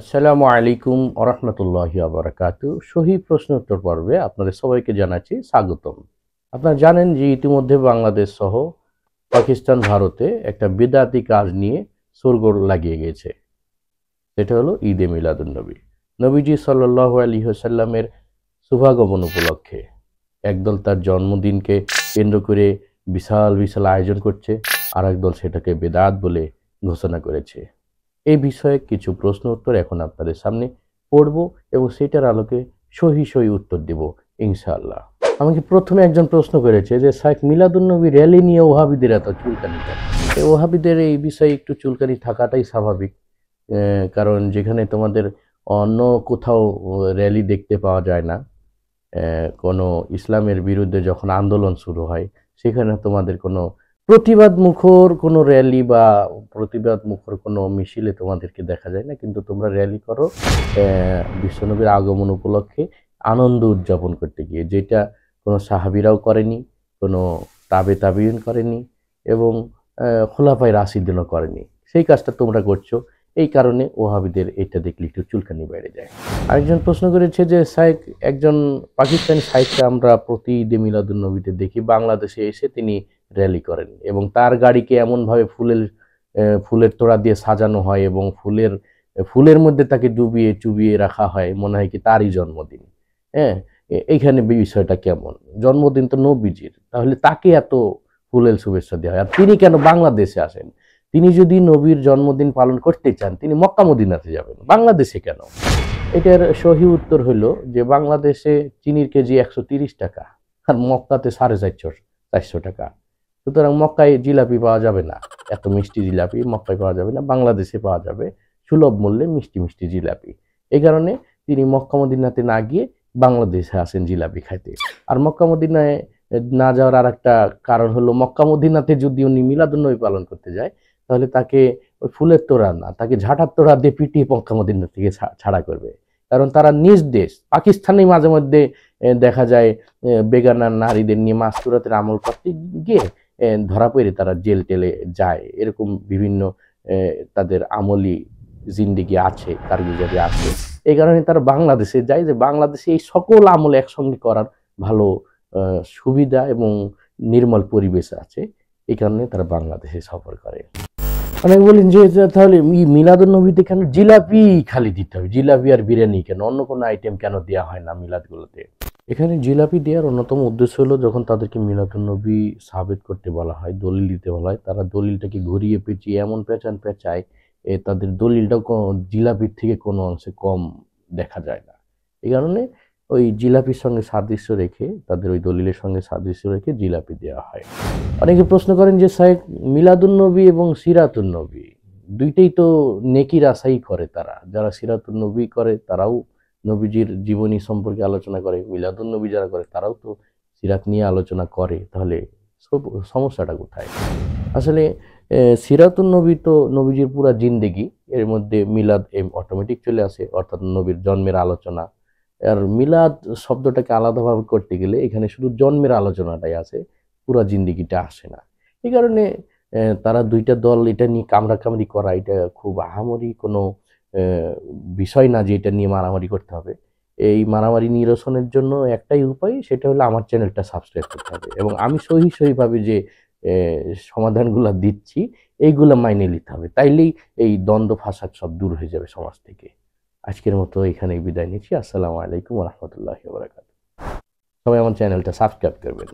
আসসালামু আলাইকুম আরহামতুল্লাহি আবরাকাতু সহি প্রশ্ন উত্তর পর্বে আপনাদের সবাইকে জানাচ্ছি স্বাগতম আপনারা জানেন যে ইতিমধ্যে বাংলাদেশ সহ পাকিস্তান ভারতে একটা বেদাতি কাজ নিয়ে সোরগোল লাগিয়ে গেছে সেটা হলো ঈদে মিলাদুলনবী নবীজি সাল্লাহ আলী হোসাল্লামের শুভাগমন উপলক্ষে একদল তার জন্মদিনকে কেন্দ্র করে বিশাল বিশাল আয়োজন করছে আর একদল সেটাকে বেদাত বলে ঘোষণা করেছে এই বিষয়ে কিছু প্রশ্ন উত্তর এখন আপনাদের সামনে পড়ব এবং সেটার আলোকে সহি সহি উত্তর দেব ইনশাআল্লাহ আমাকে প্রথমে একজন প্রশ্ন করেছে যে শাইখ মিলাদুলনবী র্যালি নিয়ে ওহাবিদের এত চুলকানি ওহাবিদের এই বিষয়ে একটু চুলকানি থাকাটাই স্বাভাবিক কারণ যেখানে তোমাদের অন্য কোথাও র্যালি দেখতে পাওয়া যায় না কোনো ইসলামের বিরুদ্ধে যখন আন্দোলন শুরু হয় সেখানে তোমাদের কোনো প্রতিবাদ মুখর কোনো র্যালি বা প্রতিবাদ মুখর কোনো মিছিলে তোমাদেরকে দেখা যায় না কিন্তু তোমরা র্যালি করো বিশ্বনবীর আগমন উপলক্ষে আনন্দ উদযাপন করতে গিয়ে যেটা কোনো সাহাবিরাও করেনি কোনো তাবে তাবিউন করেনি এবং খোলাফায় রাশিদিনও করেনি সেই কাজটা তোমরা করছো এই কারণে ওহাবিদের এটা দেখলে একটু চুলকানি বেড়ে যায় আরেকজন প্রশ্ন করেছে যে সাইক একজন পাকিস্তানি সাইককে আমরা প্রতি দেমিলাদুল নবীতে দেখি বাংলাদেশে এসে তিনি র্যালি করেন এবং তার গাড়িকে এমনভাবে ফুলের ফুলের তোড়া দিয়ে সাজানো হয় এবং ফুলের ফুলের মধ্যে তাকে ডুবিয়ে চুবিয়ে রাখা হয় মনে হয় কি তারই জন্মদিন হ্যাঁ এইখানে বিষয়টা কেমন জন্মদিন তো নবীজির তাহলে তাকে এত ফুলের শুভেচ্ছা দেওয়া হয় আর তিনি কেন বাংলাদেশে আসেন তিনি যদি নবীর জন্মদিন পালন করতে চান তিনি মক্কামদিনাতে যাবেন বাংলাদেশে কেন এটার সহি উত্তর হলো যে বাংলাদেশে চিনির কেজি একশো টাকা আর মক্কাতে সাড়ে চারশো চারশো টাকা সুতরাং মক্কায় জিলাপি পাওয়া যাবে না এত মিষ্টি জিলাপি মক্কায় পাওয়া যাবে না বাংলাদেশে পাওয়া যাবে সুলভ মূল্যে মিষ্টি মিষ্টি জিলাপি এই কারণে তিনি মক্কামদিনাতে না গিয়ে বাংলাদেশে আসেন জিলাপি খাইতে আর মক্কামদিনায় না যাওয়ার আর একটা কারণ হলো মক্কামদিনাতে যদি উনি মিলাদুন্নবী পালন করতে যায় তাহলে তাকে ওই ফুলের তোড়া না তাকে ঝাঁটার তোড়া দিয়ে পিটিয়ে মক্কামদিনা থেকে ছাড়া করবে কারণ তারা নিজ দেশ পাকিস্তানে মাঝে মধ্যে দেখা যায় বেগানার নারীদের নিয়ে মাছ আমল করতে গিয়ে ধরা পড়ে তারা জেল টেলে যায় এরকম বিভিন্ন তাদের আমলি জিন্দিগি আছে কারগুজারি আছে এই কারণে তারা বাংলাদেশে যায় যে বাংলাদেশে এই সকল আমল একসঙ্গে করার ভালো সুবিধা এবং নির্মল পরিবেশ আছে এই কারণে তারা বাংলাদেশে সফর করে অনেক বলেন যে তাহলে মিলাদুল নবীতে কেন জিলাপি খালি দিতে হবে জিলাপি আর বিরিয়ানি কেন অন্য কোনো আইটেম কেন দেওয়া হয় না মিলাদগুলোতে এখানে জিলাপি দেওয়ার অন্যতম উদ্দেশ্য হলো যখন তাদেরকে নবী সাবিত করতে বলা হয় দলিল দিতে বলা হয় তারা দলিলটাকে ঘুরিয়ে পেঁচিয়ে এমন পেঁচান পেঁচায় এ তাদের দলিলটা জিলাপির থেকে কোনো অংশে কম দেখা যায় না এই কারণে ওই জিলাপির সঙ্গে সাদৃশ্য রেখে তাদের ওই দলিলের সঙ্গে সাদৃশ্য রেখে জিলাপি দেওয়া হয় অনেকে প্রশ্ন করেন যে সাহেব মিলাদুলনবী এবং সিরাতুলনবী দুইটাই তো নেকির আশাই করে তারা যারা সিরাতুলনবী করে তারাও নবীজির জীবনী সম্পর্কে আলোচনা করে মিলাদুল নবী যারা করে তারাও তো সিরাত নিয়ে আলোচনা করে তাহলে সব সমস্যাটা কোথায় আসলে সিরাতুল নবী তো নবীজির পুরা জিন্দেগি এর মধ্যে মিলাদ এম অটোমেটিক চলে আসে অর্থাৎ নবীর জন্মের আলোচনা আর মিলাদ শব্দটাকে আলাদাভাবে করতে গেলে এখানে শুধু জন্মের আলোচনাটাই আছে পুরা জিন্দিগিটা আসে না এই কারণে তারা দুইটা দল এটা নিয়ে কামড়াকামড়ি করা এটা খুব আহামরি কোনো বিষয় না যে এটা নিয়ে মারামারি করতে হবে এই মারামারি নিরসনের জন্য একটাই উপায় সেটা হলো আমার চ্যানেলটা সাবস্ক্রাইব করতে হবে এবং আমি সহি সহিভাবে যে সমাধানগুলো দিচ্ছি এইগুলো মাইনে নিতে হবে তাইলেই এই দ্বন্দ্ব ফাসাদ সব দূর হয়ে যাবে সমাজ থেকে আজকের মতো এখানেই বিদায় নিচ্ছি আসসালামু আলাইকুম রহমতুল্লাহ বরাকাত সবাই আমার চ্যানেলটা সাবস্ক্রাইব করবেন